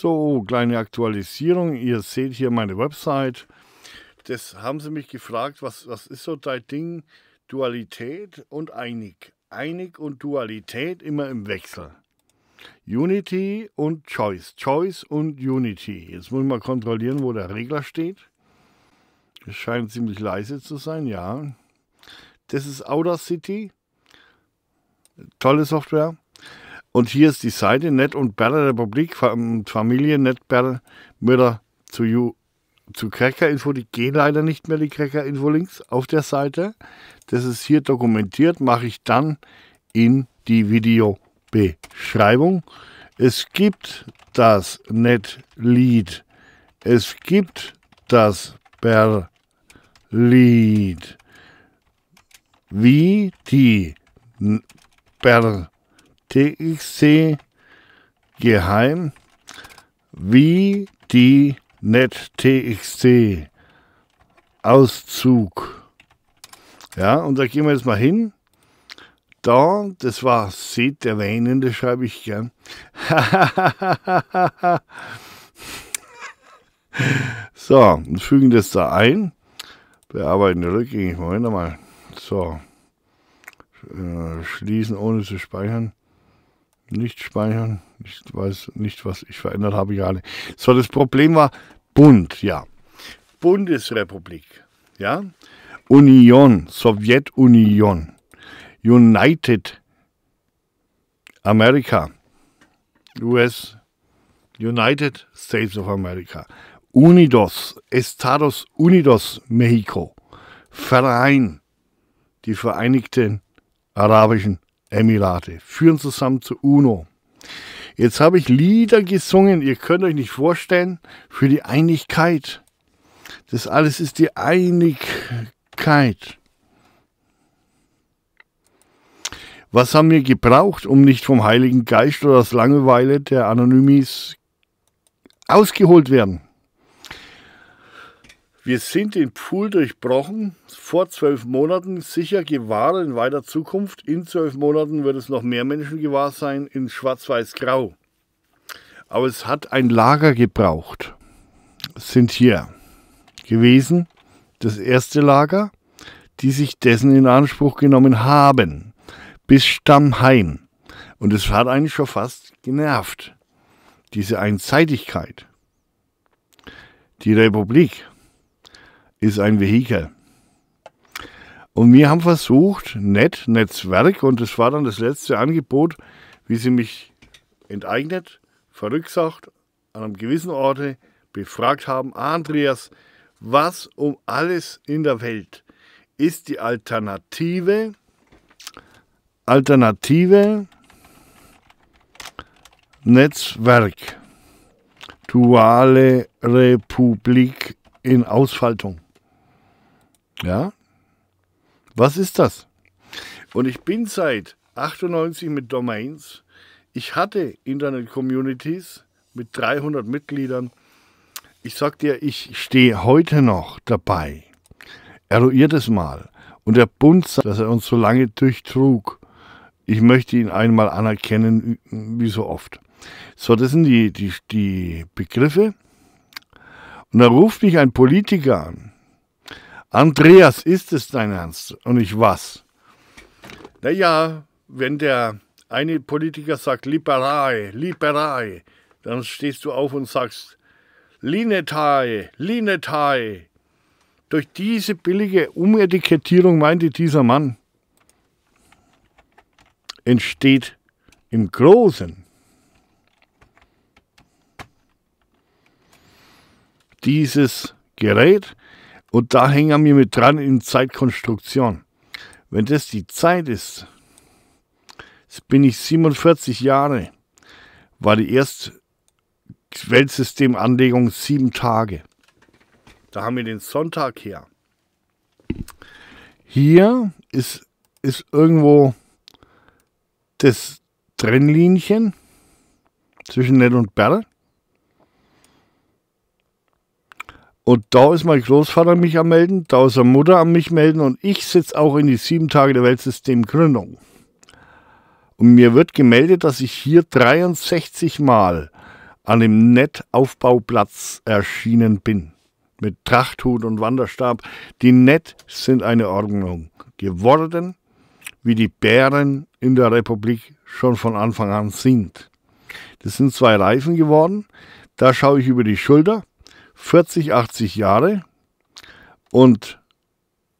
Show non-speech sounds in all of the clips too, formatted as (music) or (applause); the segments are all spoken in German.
So, kleine Aktualisierung. Ihr seht hier meine Website. Das haben sie mich gefragt, was, was ist so dein Ding? Dualität und Einig. Einig und Dualität immer im Wechsel. Unity und Choice. Choice und Unity. Jetzt muss ich mal kontrollieren, wo der Regler steht. Es scheint ziemlich leise zu sein, ja. Das ist Audacity. Tolle Software. Und hier ist die Seite Net und Berle Republik, ähm, Familie Net Berle Müller zu, zu Cracker-Info. Die gehen leider nicht mehr, die Cracker-Info-Links auf der Seite. Das ist hier dokumentiert, mache ich dann in die Videobeschreibung. Es gibt das Net-Lied. Es gibt das Berlied. Wie die Berlied txt geheim wie die nettxt Auszug. Ja, und da gehen wir jetzt mal hin. Da, das war, seht der das schreibe ich gern. (laughs) so, und fügen das da ein. Bearbeiten der Rückgängig, Moment mal. So, äh, schließen ohne zu speichern. Nicht speichern. Ich weiß nicht, was ich verändert habe Ja, So, das Problem war Bund, ja. Bundesrepublik, ja. Union, Sowjetunion, United, America, US, United States of America, Unidos, Estados Unidos, Mexico, Verein, die Vereinigten Arabischen Emirate, führen zusammen zur UNO. Jetzt habe ich Lieder gesungen, ihr könnt euch nicht vorstellen, für die Einigkeit. Das alles ist die Einigkeit. Was haben wir gebraucht, um nicht vom Heiligen Geist oder aus Langeweile der Anonymis ausgeholt werden? Wir sind den Pool durchbrochen, vor zwölf Monaten sicher gewahr in weiter Zukunft. In zwölf Monaten wird es noch mehr Menschen gewahr sein in schwarz-weiß-grau. Aber es hat ein Lager gebraucht. Sind hier gewesen, das erste Lager, die sich dessen in Anspruch genommen haben, bis Stammheim. Und es hat eigentlich schon fast genervt, diese Einseitigkeit. Die Republik ist ein Vehikel. Und wir haben versucht, net Netzwerk, und das war dann das letzte Angebot, wie sie mich enteignet, verrücksacht, an einem gewissen Orte befragt haben, Andreas, was um alles in der Welt ist die Alternative, Alternative Netzwerk, duale Republik in Ausfaltung. Ja? Was ist das? Und ich bin seit 98 mit Domains. Ich hatte Internet-Communities mit 300 Mitgliedern. Ich sag dir, ich stehe heute noch dabei. Eruiert es mal. Und der Bund, sagt, dass er uns so lange durchtrug, ich möchte ihn einmal anerkennen, wie so oft. So, das sind die, die, die Begriffe. Und da ruft mich ein Politiker an Andreas, ist es dein Ernst? Und ich was? Naja, wenn der eine Politiker sagt liberal, liberal, dann stehst du auf und sagst linetai, linetai. Durch diese billige Umetikettierung meinte dieser Mann, entsteht im Großen dieses Gerät, und da hängen wir mit dran in Zeitkonstruktion. Wenn das die Zeit ist, bin ich 47 Jahre, war die erste Weltsystemanlegung sieben Tage. Da haben wir den Sonntag her. Hier ist, ist irgendwo das Trennlinchen zwischen Nett und Bell. Und da ist mein Großvater mich am melden, da ist seine Mutter an mich melden und ich sitze auch in die sieben Tage der Weltsystemgründung. Und mir wird gemeldet, dass ich hier 63 Mal an dem NET-Aufbauplatz erschienen bin. Mit Trachthut und Wanderstab. Die NET sind eine Ordnung geworden, wie die Bären in der Republik schon von Anfang an sind. Das sind zwei Reifen geworden. Da schaue ich über die Schulter 40, 80 Jahre und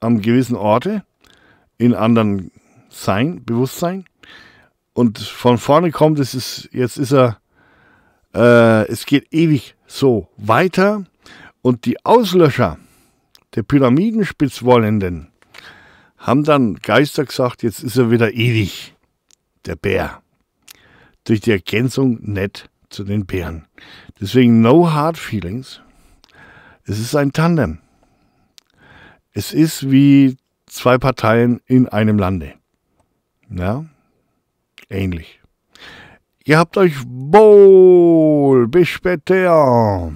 am gewissen Orte in anderen Sein, Bewusstsein. Und von vorne kommt, es ist, jetzt ist er, äh, es geht ewig so weiter. Und die Auslöscher der Pyramidenspitzwollenden haben dann Geister gesagt, jetzt ist er wieder ewig, der Bär. Durch die Ergänzung nett zu den Bären. Deswegen no hard feelings. Es ist ein Tandem. Es ist wie zwei Parteien in einem Lande. Ja, ähnlich. Ihr habt euch wohl, bis später.